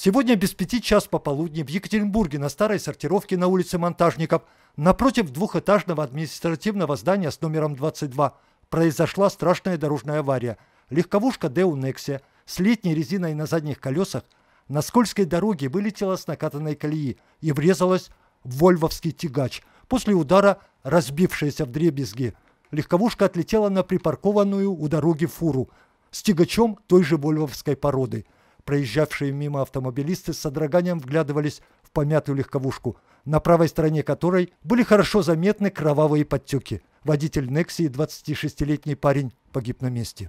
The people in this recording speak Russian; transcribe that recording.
Сегодня без пяти час пополудни в Екатеринбурге на старой сортировке на улице Монтажников напротив двухэтажного административного здания с номером 22 произошла страшная дорожная авария. Легковушка Део Некси с летней резиной на задних колесах на скользкой дороге вылетела с накатанной колеи и врезалась в вольвовский тягач, после удара разбившаяся в дребезги. Легковушка отлетела на припаркованную у дороги фуру с тягачом той же вольвовской породы – Проезжавшие мимо автомобилисты с содроганием вглядывались в помятую легковушку, на правой стороне которой были хорошо заметны кровавые подтеки. Водитель Некси и 26-летний парень погиб на месте.